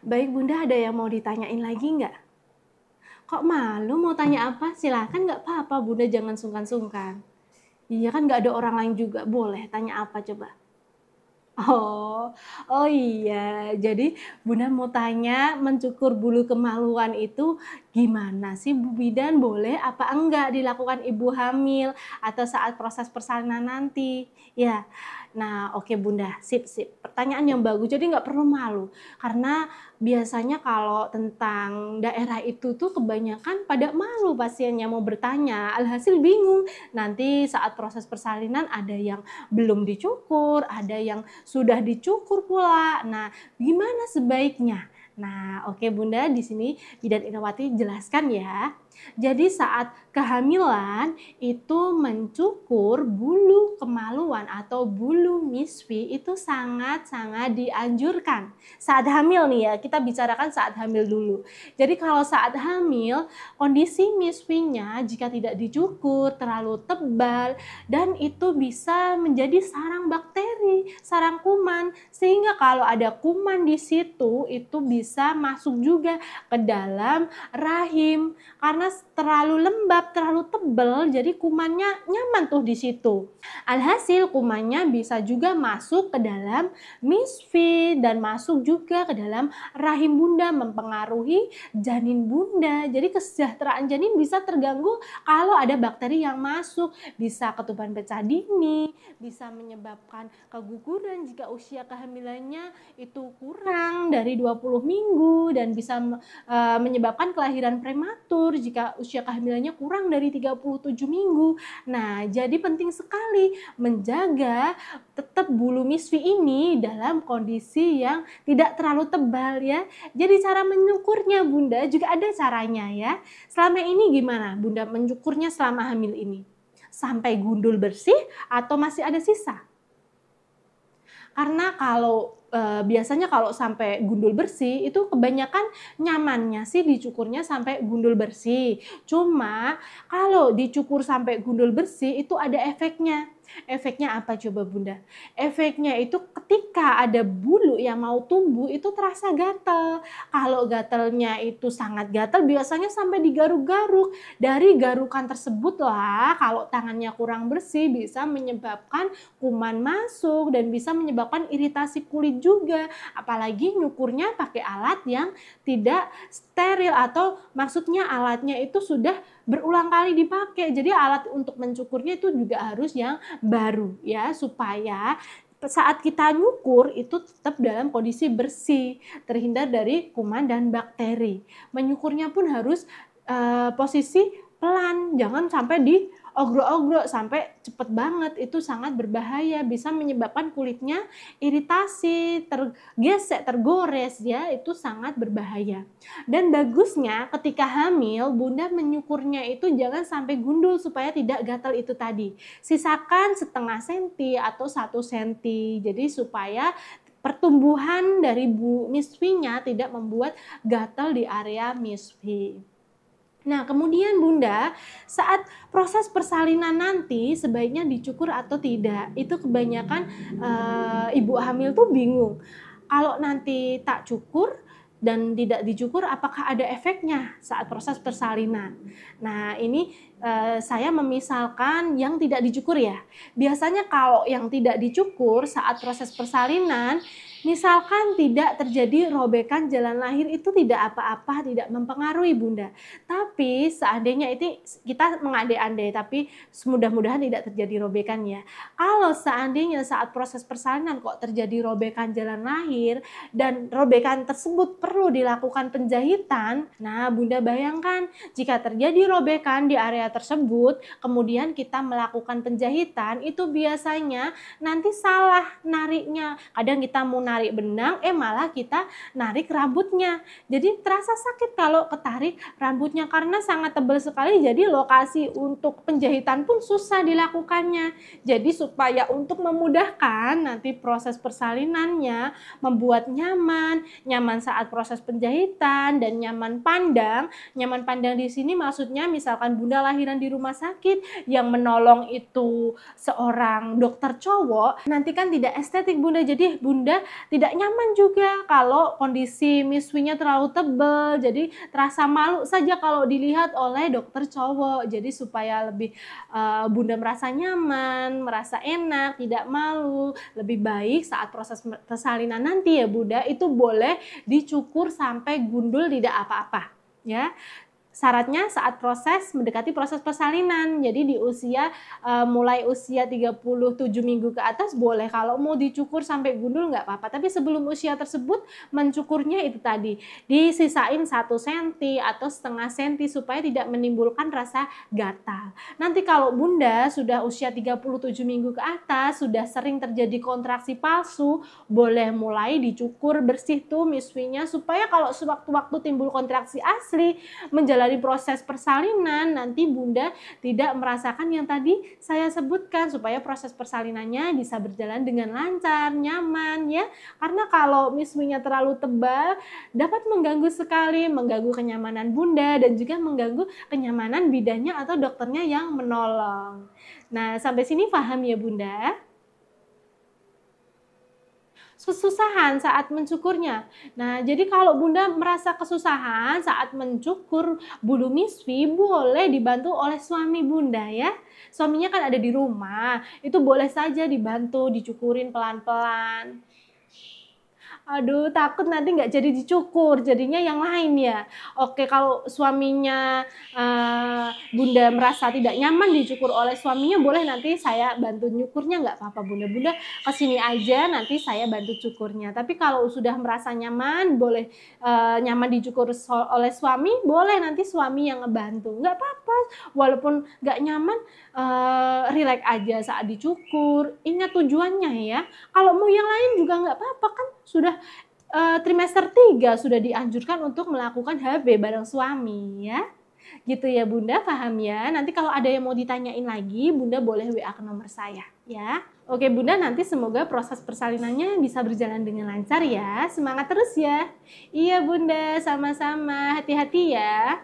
Baik Bunda, ada yang mau ditanyain lagi nggak? Kok malu mau tanya apa? Silahkan nggak apa-apa Bunda, jangan sungkan-sungkan. Iya kan nggak ada orang lain juga, boleh tanya apa coba? Oh, oh iya. Jadi Bunda mau tanya mencukur bulu kemaluan itu gimana sih Bu Bidan boleh apa enggak dilakukan ibu hamil atau saat proses persalinan nanti? Ya, Nah, oke okay, Bunda, sip sip. Pertanyaan yang bagus. Jadi nggak perlu malu karena biasanya kalau tentang daerah itu tuh kebanyakan pada malu pasiennya mau bertanya, alhasil bingung. Nanti saat proses persalinan ada yang belum dicukur, ada yang sudah dicukur pula. Nah, gimana sebaiknya? Nah, oke okay Bunda, di sini Bidan Inowati jelaskan ya. Jadi saat kehamilan itu mencukur bulu kemaluan atau bulu miswi itu sangat-sangat dianjurkan. Saat hamil nih ya, kita bicarakan saat hamil dulu. Jadi kalau saat hamil, kondisi miswinya jika tidak dicukur, terlalu tebal, dan itu bisa menjadi sarang bakteri, sarang kuman. Sehingga kalau ada kuman di situ, itu bisa masuk juga ke dalam rahim. Karena terlalu lembab, terlalu tebal, jadi kumannya nyaman tuh di situ. Alhasil kumannya bisa juga masuk ke dalam misfi dan masuk juga ke dalam rahim bunda mempengaruhi janin bunda. Jadi kesejahteraan janin bisa terganggu kalau ada bakteri yang masuk, bisa ketuban pecah dini, bisa menyebabkan keguguran jika usia kehamilannya itu kurang dari 20 minggu dan bisa eh, menyebabkan kelahiran prematur jika usia kehamilannya kurang dari 37 minggu. Nah, jadi penting sekali menjaga tetap bulu misfi ini dalam kondisi yang tidak terlalu tebal ya. Jadi cara menyukurnya Bunda juga ada caranya ya. Selama ini gimana Bunda menyukurnya selama hamil ini? Sampai gundul bersih atau masih ada sisa? Karena kalau Eh, biasanya kalau sampai gundul bersih itu kebanyakan nyamannya sih dicukurnya sampai gundul bersih. Cuma kalau dicukur sampai gundul bersih itu ada efeknya. Efeknya apa coba Bunda? Efeknya itu ketika ada bulu yang mau tumbuh itu terasa gatel. Kalau gatelnya itu sangat gatel biasanya sampai digaruk-garuk. Dari garukan tersebut lah kalau tangannya kurang bersih bisa menyebabkan kuman masuk dan bisa menyebabkan iritasi kulit juga apalagi nyukurnya pakai alat yang tidak steril atau maksudnya alatnya itu sudah berulang kali dipakai jadi alat untuk mencukurnya itu juga harus yang baru ya supaya saat kita nyukur itu tetap dalam kondisi bersih, terhindar dari kuman dan bakteri. Menyukurnya pun harus e, posisi pelan, jangan sampai di ogro-ogro sampai cepet banget itu sangat berbahaya bisa menyebabkan kulitnya iritasi, tergesek, tergores ya itu sangat berbahaya. Dan bagusnya ketika hamil bunda menyukurnya itu jangan sampai gundul supaya tidak gatal itu tadi. Sisakan setengah senti atau satu senti jadi supaya pertumbuhan dari bu misfinya tidak membuat gatal di area misfi. Nah, kemudian Bunda, saat proses persalinan nanti sebaiknya dicukur atau tidak? Itu kebanyakan e, ibu hamil tuh bingung. Kalau nanti tak cukur dan tidak dicukur, apakah ada efeknya saat proses persalinan? Nah, ini Eh, saya memisalkan yang tidak dicukur ya. Biasanya kalau yang tidak dicukur saat proses persalinan, misalkan tidak terjadi robekan jalan lahir itu tidak apa-apa, tidak mempengaruhi bunda. Tapi seandainya itu kita mengandai-andai, tapi semudah mudahan tidak terjadi robekan ya. Kalau seandainya saat proses persalinan kok terjadi robekan jalan lahir dan robekan tersebut perlu dilakukan penjahitan, nah bunda bayangkan jika terjadi robekan di area tersebut, kemudian kita melakukan penjahitan, itu biasanya nanti salah nariknya. Kadang kita mau narik benang, eh malah kita narik rambutnya. Jadi terasa sakit kalau ketarik rambutnya karena sangat tebal sekali, jadi lokasi untuk penjahitan pun susah dilakukannya. Jadi supaya untuk memudahkan nanti proses persalinannya, membuat nyaman, nyaman saat proses penjahitan dan nyaman pandang. Nyaman pandang di sini maksudnya misalkan bunda lahir kelahiran di rumah sakit yang menolong itu seorang dokter cowok, nanti kan tidak estetik Bunda. Jadi Bunda tidak nyaman juga kalau kondisi miswinya terlalu tebel Jadi terasa malu saja kalau dilihat oleh dokter cowok. Jadi supaya lebih uh, Bunda merasa nyaman, merasa enak, tidak malu. Lebih baik saat proses persalinan nanti ya Bunda itu boleh dicukur sampai gundul tidak apa-apa ya Syaratnya saat proses mendekati proses persalinan. Jadi di usia uh, mulai usia 37 minggu ke atas boleh kalau mau dicukur sampai gundul nggak apa-apa. Tapi sebelum usia tersebut mencukurnya itu tadi disisain satu senti atau setengah senti supaya tidak menimbulkan rasa gatal. Nanti kalau bunda sudah usia 37 minggu ke atas sudah sering terjadi kontraksi palsu, boleh mulai dicukur bersih tuh misuinya supaya kalau sewaktu-waktu timbul kontraksi asli menjelaskan menjalani proses persalinan nanti bunda tidak merasakan yang tadi saya sebutkan supaya proses persalinannya bisa berjalan dengan lancar, nyaman ya. Karena kalau misminya terlalu tebal dapat mengganggu sekali, mengganggu kenyamanan bunda dan juga mengganggu kenyamanan bidannya atau dokternya yang menolong. Nah, sampai sini paham ya Bunda? kesusahan saat mencukurnya. Nah, jadi kalau Bunda merasa kesusahan saat mencukur bulu misfi boleh dibantu oleh suami Bunda ya. Suaminya kan ada di rumah, itu boleh saja dibantu dicukurin pelan-pelan aduh takut nanti nggak jadi dicukur jadinya yang lain ya oke kalau suaminya uh, bunda merasa tidak nyaman dicukur oleh suaminya boleh nanti saya bantu nyukurnya nggak apa-apa bunda bunda kesini aja nanti saya bantu cukurnya tapi kalau sudah merasa nyaman boleh uh, nyaman dicukur so oleh suami boleh nanti suami yang ngebantu nggak apa-apa walaupun nggak nyaman uh, relax aja saat dicukur ingat tujuannya ya kalau mau yang lain juga nggak apa-apa kan sudah uh, trimester 3 sudah dianjurkan untuk melakukan HB bareng suami ya. Gitu ya Bunda, paham ya? Nanti kalau ada yang mau ditanyain lagi, Bunda boleh WA ke nomor saya ya. Oke Bunda, nanti semoga proses persalinannya bisa berjalan dengan lancar ya. Semangat terus ya. Iya Bunda, sama-sama. Hati-hati ya.